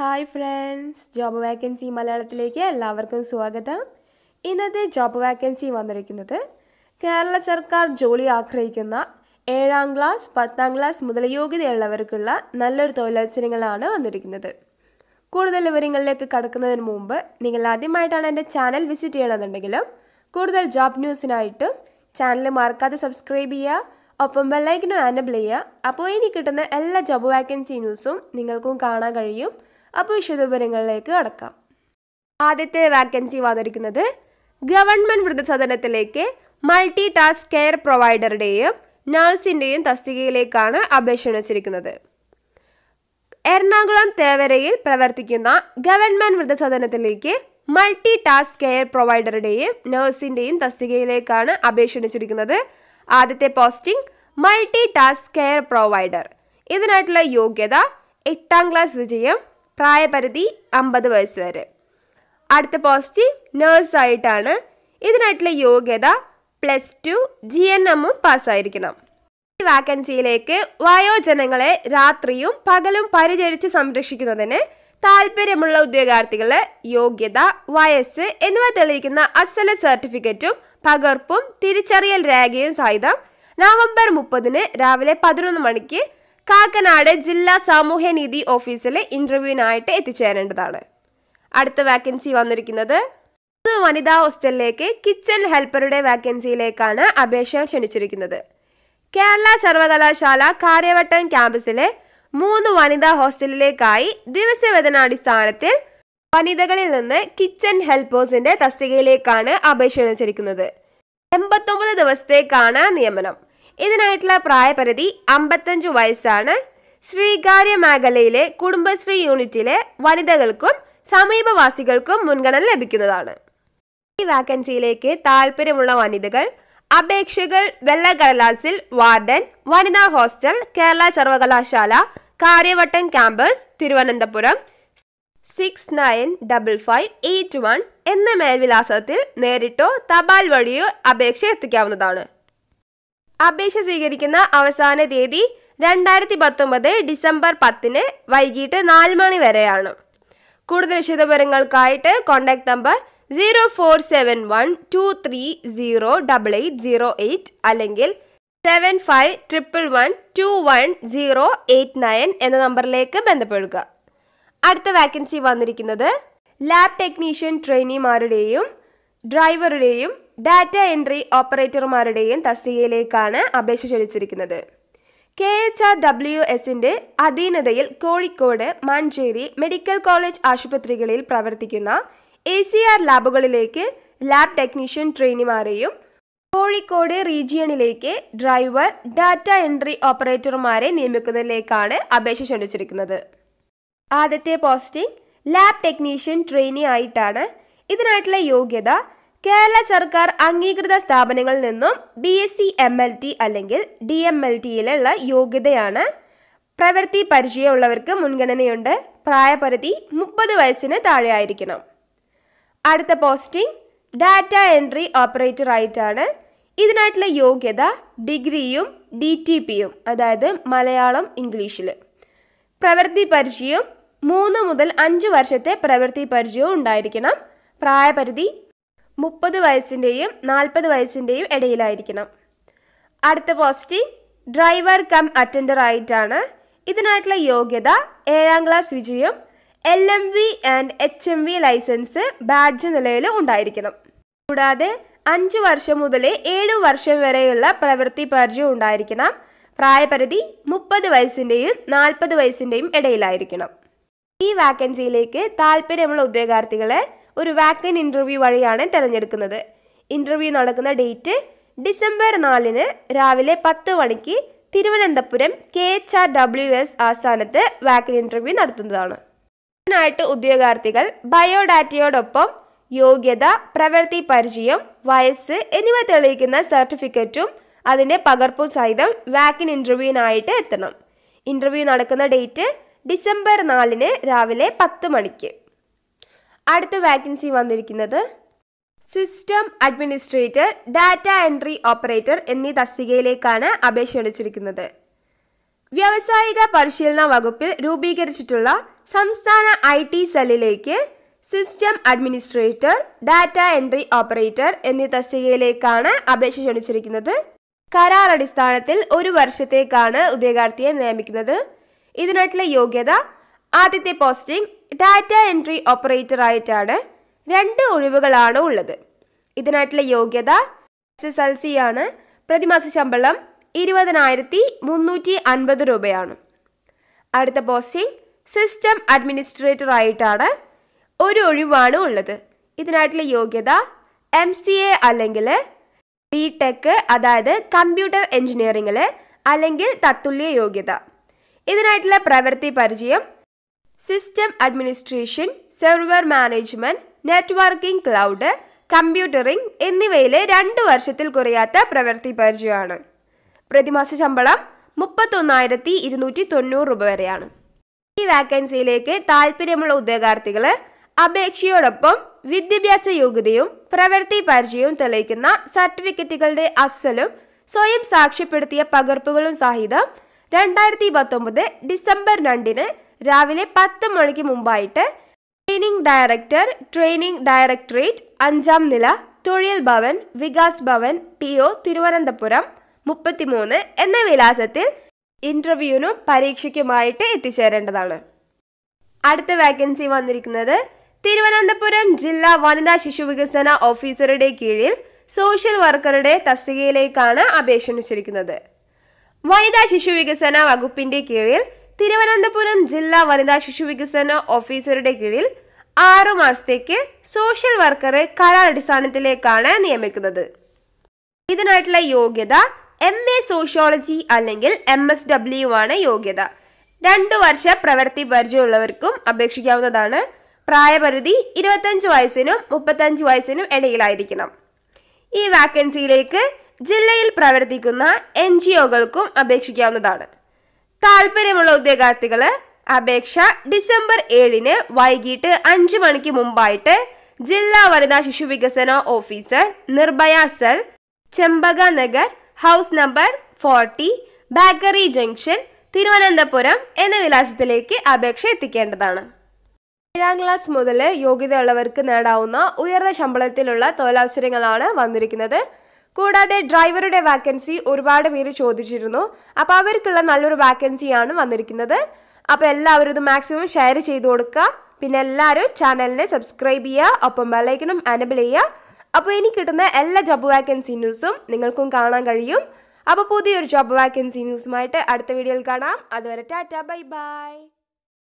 hi friends job vacancy മലയാളത്തിലേക്ക് എല്ലാവർക്കും സ്വാഗതം ഇന്നത്തെ ജോബ് വാക്കൻസി വന്നിരിക്കുന്നത് കേരള സർക്കാർ ജോലി ആഗ്രഹിക്കുന്ന ഏഴാം ക്ലാസ് പത്താം ക്ലാസ് മുതൽ യോഗ്യതയുള്ളവർക്കുള്ള നല്ലൊരു തൊഴിലവസരങ്ങളാണ് വന്നിരിക്കുന്നത് കൂടുതൽ വിവരങ്ങളിലേക്ക് കടക്കുന്നതിന് മുമ്പ് നിങ്ങൾ ആദ്യമായിട്ടാണ് എൻ്റെ ചാനൽ വിസിറ്റ് ചെയ്യണമെന്നുണ്ടെങ്കിലും കൂടുതൽ ജോബ് ന്യൂസിനായിട്ടും ചാനൽ മറക്കാതെ സബ്സ്ക്രൈബ് ചെയ്യുക ഒപ്പം ബെല്ലൈക്കിനും അനബിൾ ചെയ്യുക അപ്പോൾ ഇനി കിട്ടുന്ന എല്ലാ ജോബ് വാക്കൻസി ന്യൂസും നിങ്ങൾക്കും കാണാൻ കഴിയും അപ്പോൾ വിശദവിവരങ്ങളിലേക്ക് കടക്കാം ആദ്യത്തെ വാക്കൻസി വന്നിരിക്കുന്നത് ഗവൺമെൻറ് വൃദ്ധസദനത്തിലേക്ക് മൾട്ടി ടാസ്ക് കെയർ പ്രൊവൈഡറുടെയും നഴ്സിൻ്റെയും തസ്തികയിലേക്കാണ് അപേക്ഷ വെച്ചിരിക്കുന്നത് എറണാകുളം തേവരയിൽ പ്രവർത്തിക്കുന്ന ഗവൺമെൻറ് വൃദ്ധസദനത്തിലേക്ക് മൾട്ടി ടാസ്ക് കെയർ പ്രൊവൈഡറുടെയും നഴ്സിൻ്റെയും തസ്തികയിലേക്കാണ് അപേക്ഷ വെച്ചിരിക്കുന്നത് ആദ്യത്തെ posting multi task care provider ഇതിനായിട്ടുള്ള യോഗ്യത എട്ടാം ക്ലാസ് വിജയം പ്രായപരിധി അമ്പത് വയസ്സ് വരെ അടുത്ത പോസ്റ്റ് നേഴ്സായിട്ടാണ് ഇതിനായിട്ടുള്ള യോഗ്യത പ്ലസ് ടു ജി എൻ എമ്മും പാസ്സായിരിക്കണം ഈ വാക്കൻസിയിലേക്ക് വയോജനങ്ങളെ രാത്രിയും പകലും പരിചരിച്ച് സംരക്ഷിക്കുന്നതിന് താല്പര്യമുള്ള ഉദ്യോഗാർത്ഥികളെ യോഗ്യത വയസ്സ് എന്നിവ തെളിയിക്കുന്ന അസല സർട്ടിഫിക്കറ്റും പകർപ്പും തിരിച്ചറിയൽ രേഖയും സഹിതം നവംബർ മുപ്പതിന് രാവിലെ പതിനൊന്ന് മണിക്ക് കാക്കനാട് ജില്ലാ സാമൂഹ്യനീതി ഓഫീസിലെ ഇന്റർവ്യൂവിനായിട്ട് എത്തിച്ചേരേണ്ടതാണ് അടുത്ത വാക്കൻസി വന്നിരിക്കുന്നത് വനിതാ ഹോസ്റ്റലിലേക്ക് കിച്ചൺ ഹെൽപ്പറുടെ വാക്കൻസിയിലേക്കാണ് അപേക്ഷ ക്ഷണിച്ചിരിക്കുന്നത് കേരള സർവകലാശാല കാര്യവട്ടം ക്യാമ്പസിലെ മൂന്ന് വനിതാ ഹോസ്റ്റലിലേക്കായി ദിവസവേതനാടിസ്ഥാനത്തിൽ വനിതകളിൽ നിന്ന് കിച്ചൺ ഹെൽപ്പേഴ്സിന്റെ തസ്തികയിലേക്കാണ് അപേക്ഷ ക്ഷണിച്ചിരിക്കുന്നത് എൺപത്തൊമ്പത് ദിവസത്തേക്കാണ് നിയമനം ഇതിനായിട്ടുള്ള പ്രായപരിധി അമ്പത്തഞ്ച് വയസ്സാണ് ശ്രീകാര്യ മേഖലയിലെ കുടുംബശ്രീ യൂണിറ്റിലെ വനിതകൾക്കും സമീപവാസികൾക്കും മുൻഗണന ലഭിക്കുന്നതാണ് ഈ വാക്കൻസിയിലേക്ക് താല്പര്യമുള്ള വനിതകൾ അപേക്ഷകൾ വെള്ളക്കടലാസിൽ വാർഡൻ വനിതാ ഹോസ്റ്റൽ കേരള സർവകലാശാല Kariavattom campus Thiruvananthapuram six nine double five eight one എന്ന മേൽവിലാസത്തിൽ നേരിട്ടോ തപാൽ വഴിയോ അപേക്ഷ എത്തിക്കാവുന്നതാണ് അപേക്ഷ സ്വീകരിക്കുന്ന അവസാന തീയതി രണ്ടായിരത്തി പത്തൊമ്പത് ഡിസംബർ പത്തിന് വൈകിട്ട് നാല് മണി വരെയാണ് കൂടുതൽ വിശദവിവരങ്ങൾക്കായിട്ട് contact number zero four seven one two three zero double eight zero eight അല്ലെങ്കിൽ seven five triple one two one zero eight nine എന്ന നമ്പറിലേക്ക് ബന്ധപ്പെടുക അടുത്ത വാക്കൻസി വന്നിരിക്കുന്നത് ലാബ് ടെക്നീഷ്യൻ ട്രെയിനിമാരുടെയും ഡ്രൈവറുടെയും ഡാറ്റ എൻട്രി ഓപ്പറേറ്റർമാരുടെയും തസ്തികയിലേക്കാണ് അപേക്ഷ ക്ഷണിച്ചിരിക്കുന്നത് കെ എച്ച് ആർ ഡബ്ല്യു എസിന്റെ അധീനതയിൽ കോഴിക്കോട് മഞ്ചേരി മെഡിക്കൽ കോളേജ് ആശുപത്രികളിൽ പ്രവർത്തിക്കുന്ന എ സി ആർ ലാബുകളിലേക്ക് ലാബ് ടെക്നീഷ്യൻ ട്രെയിനിമാരെയും കോഴിക്കോട് റീജിയണിലേക്ക് ഡ്രൈവർ ഡാറ്റ എൻട്രി ഓപ്പറേറ്റർമാരെ നിയമിക്കുന്നതിലേക്കാണ് അപേക്ഷ ക്ഷണിച്ചിരിക്കുന്നത് ആദ്യത്തെ പോസ്റ്റിംഗ് ലാബ് ടെക്നീഷ്യൻ ട്രെയിനി ആയിട്ടാണ് ഇതിനായിട്ടുള്ള യോഗ്യത കേരള സർക്കാർ അംഗീകൃത സ്ഥാപനങ്ങളിൽ നിന്നും B S C M L T അല്ലെങ്കിൽ ഡി എം എൽ ടിയിലുള്ള യോഗ്യതയാണ് പ്രവൃത്തി പരിചയമുള്ളവർക്ക് മുൻഗണനയുണ്ട് പ്രായപരിധി മുപ്പത് വയസ്സിന് താഴെയായിരിക്കണം അടുത്ത പോസ്റ്റിംഗ് ഡാറ്റ എൻട്രി ഓപ്പറേറ്റർ ആയിട്ടാണ് ഇതിനായിട്ടുള്ള യോഗ്യത ഡിഗ്രിയും ഡി ടി പിയും അതായത് മലയാളം ഇംഗ്ലീഷിൽ പ്രവൃത്തി പരിചയം മൂന്ന് മുതൽ അഞ്ച് വർഷത്തെ പ്രവൃത്തി പരിചയവും ഉണ്ടായിരിക്കണം പ്രായപരിധി മുപ്പത് വയസ്സിൻ്റെയും നാൽപ്പത് വയസ്സിൻ്റെയും ഇടയിലായിരിക്കണം അടുത്ത പോസ്റ്റിംഗ് ഡ്രൈവർ കം അറ്റൻഡർ ആയിട്ടാണ് ഇതിനായിട്ടുള്ള യോഗ്യത ഏഴാം ക്ലാസ് വിജയം L M V and H M V licence badge നിലയിൽ ഉണ്ടായിരിക്കണം കൂടാതെ അഞ്ച് വർഷം മുതൽ ഏഴു വർഷം വരെയുള്ള പ്രവൃത്തി പരിചയം ഉണ്ടായിരിക്കണം പ്രായപരിധി മുപ്പത് വയസ്സിൻ്റെയും നാൽപ്പത് വയസ്സിൻ്റെയും ഇടയിലായിരിക്കണം ഈ വാക്കൻസിയിലേക്ക് താല്പര്യമുള്ള ഉദ്യോഗാർത്ഥികളെ ഒരു വാക്കൻ ഇൻ്റർവ്യൂ വഴിയാണ് തിരഞ്ഞെടുക്കുന്നത് ഇൻ്റർവ്യൂ നടക്കുന്ന ഡേറ്റ് ഡിസംബർ നാലിന് രാവിലെ പത്ത് മണിക്ക് Thiruvananthapuram K H R W S ആസ്ഥാനത്ത് വാക്കൻ ഇൻ്റർവ്യൂ നടത്തുന്നതാണ് ഇതിനായിട്ട് ഉദ്യോഗാർത്ഥികൾ ബയോഡാറ്റയോടൊപ്പം യോഗ്യത പ്രവൃത്തി പരിചയം വയസ്സ് എന്നിവ തെളിയിക്കുന്ന സർട്ടിഫിക്കറ്റും അതിൻ്റെ പകർപ്പും സഹിതം വാക്കിൻ ഇൻ്റർവ്യൂവിനായിട്ട് എത്തണം ഇൻ്റർവ്യൂ നടക്കുന്ന ഡേറ്റ് ഡിസംബർ നാലിന് രാവിലെ പത്ത് മണിക്ക് അടുത്ത വാക്കൻസി വന്നിരിക്കുന്നത് system administrator data entry operator എന്നീ തസ്തികയിലേക്കാണ് അപേക്ഷ അടിച്ചിരിക്കുന്നത് വ്യാവസായിക പരിശീലന വകുപ്പിൽ രൂപീകരിച്ചിട്ടുള്ള സംസ്ഥാന ഐ ടി സെല്ലിലേക്ക് system administrator data entry operator എന്നീ തസ്തികയിലേക്കാണ് അപേക്ഷ ക്ഷണിച്ചിരിക്കുന്നത് കരാർ അടിസ്ഥാനത്തിൽ ഒരു വർഷത്തേക്കാണ് ഉദ്യോഗാർത്ഥിയെ നിയമിക്കുന്നത് ഇതിനായിട്ടുള്ള യോഗ്യത ആദ്യത്തെ പോസ്റ്റിംഗ് ഡാറ്റ എൻട്രി ഓപ്പറേറ്റർ ആയിട്ടാണ് രണ്ട് ഒഴിവുകളാണ് ഉള്ളത് ഇതിനായിട്ടുള്ള യോഗ്യത എസ് എസ് എൽ സി ആണ് പ്രതിമാസ ശമ്പളം ഇരുപതിനായിരത്തി മുന്നൂറ്റി അൻപത് രൂപയാണ് അടുത്ത പോസ്റ്റിംഗ് സിസ്റ്റം അഡ്മിനിസ്ട്രേറ്റർ ആയിട്ടാണ് ഒരു ഒഴിവാണ് ഉള്ളത് ഇതിനായിട്ടുള്ള യോഗ്യത എം സി എ അല്ലെങ്കിൽ ബി ടെക് അതായത് കമ്പ്യൂട്ടർ എഞ്ചിനീയറിംഗിൽ അല്ലെങ്കിൽ തത്തുല്യ യോഗ്യത ഇതിനായിട്ടുള്ള പ്രവൃത്തി പരിചയം system administration server management networking cloud computing എന്നിവയിലെ രണ്ട് വർഷത്തിൽ കുറയാത്ത പ്രവൃത്തി പരിചയമാണ് പ്രതിമാസ ശമ്പളം മുപ്പത്തൊന്നായിരത്തി ഇരുന്നൂറ്റി തൊണ്ണൂറ് രൂപ വരെയാണ് ഈ വാക്കൻസിയിലേക്ക് താല്പര്യമുള്ള ഉദ്യോഗാർത്ഥികൾ അപേക്ഷയോടൊപ്പം വിദ്യാഭ്യാസ യോഗ്യതയും പ്രവൃത്തി പരിചയവും തെളിയിക്കുന്ന സർട്ടിഫിക്കറ്റുകളുടെ അസലും സ്വയം സാക്ഷ്യപ്പെടുത്തിയ പകർപ്പുകളും സഹിതം രണ്ടായിരത്തി പത്തൊമ്പത് ഡിസംബർ രണ്ടിന് രാവിലെ പത്ത് മണിക്ക് മുമ്പായിട്ട് ട്രെയിനിംഗ് ഡയറക്ടർ ട്രെയിനിംഗ് ഡയറക്ടറേറ്റ് അഞ്ചാം നില തൊഴിൽ ഭവൻ വികാസ് ഭവൻ പി ഒ തിരുവനന്തപുരം മുപ്പത്തിമൂന്ന് എന്ന വിലാസത്തിൽ ഇന്റർവ്യൂവിനും പരീക്ഷയ്ക്കുമായിട്ട് എത്തിച്ചേരേണ്ടതാണ് അടുത്ത വാക്കൻസി വന്നിരിക്കുന്നത് തിരുവനന്തപുരം ജില്ലാ വനിതാ ശിശു വികസന ഓഫീസറുടെ കീഴിൽ സോഷ്യൽ വർക്കറുടെ തസ്തികയിലേക്കാണ് അപേക്ഷ വനിതാ ശിശു വികസന വകുപ്പിന്റെ കീഴിൽ തിരുവനന്തപുരം ജില്ലാ വനിതാ ശിശു വികസന ഓഫീസറുടെ കീഴിൽ ആറു മാസത്തേക്ക് സോഷ്യൽ വർക്കറെ അടിസ്ഥാനത്തിലേക്കാണ് നിയമിക്കുന്നത് ഇതിനായിട്ടുള്ള യോഗ്യത എം എ സോഷ്യോളജി അല്ലെങ്കിൽ എം എസ് ഡബ്ല്യു ആണ് യോഗ്യത രണ്ടു വർഷ പ്രവൃത്തി പരിചയമുള്ളവർക്കും അപേക്ഷിക്കാവുന്നതാണ് പ്രായപരിധി ഇരുപത്തഞ്ച് വയസ്സിനും മുപ്പത്തഞ്ച് വയസ്സിനും ഇടയിലായിരിക്കണം ഈ വാക്കൻസിയിലേക്ക് ജില്ലയിൽ പ്രവർത്തിക്കുന്ന എൻ ജി ഒകൾക്കും അപേക്ഷിക്കാവുന്നതാണ് താല്പര്യമുള്ള ഉദ്യോഗാർത്ഥികള് അപേക്ഷ ഡിസംബർ ഏഴിന് വൈകിട്ട് അഞ്ചു മണിക്ക് മുമ്പായിട്ട് ജില്ലാ വനിതാ ശിശു വികസന officer Nirbhaya cell Chempaka Nagar house number forty bakery junction Thiruvananthapuram എന്ന വിലാസത്തിലേക്ക് അപേക്ഷ എത്തിക്കേണ്ടതാണ് ഏഴാം ക്ലാസ് മുതൽ യോഗ്യതയുള്ളവർക്ക് നേടാവുന്ന ഉയർന്ന ശമ്പളത്തിലുള്ള തൊഴിലവസരങ്ങളാണ് വന്നിരിക്കുന്നത് കൂടാതെ ഡ്രൈവറുടെ വാക്കൻസി ഒരുപാട് പേര് ചോദിച്ചിരുന്നു അപ്പോൾ അവർക്കുള്ള നല്ലൊരു വാക്കൻസിയാണ് വന്നിരിക്കുന്നത് അപ്പോൾ എല്ലാവരും ഇത് മാക്സിമം ഷെയർ ചെയ്ത് കൊടുക്കുക പിന്നെ എല്ലാവരും ചാനലിനെ സബ്സ്ക്രൈബ് ചെയ്യുക ഒപ്പം ബെല്ലൈക്കണും അനബിൾ ചെയ്യുക അപ്പോൾ ഇനി കിട്ടുന്ന എല്ലാ ജോബ് വാക്കൻസി ന്യൂസും നിങ്ങൾക്കും കാണാൻ കഴിയും അപ്പോൾ പുതിയൊരു ജോബ് വാക്കൻസി ന്യൂസുമായിട്ട് അടുത്ത വീഡിയോയിൽ കാണാം അതുവരെ ടാറ്റ ബൈ ബൈ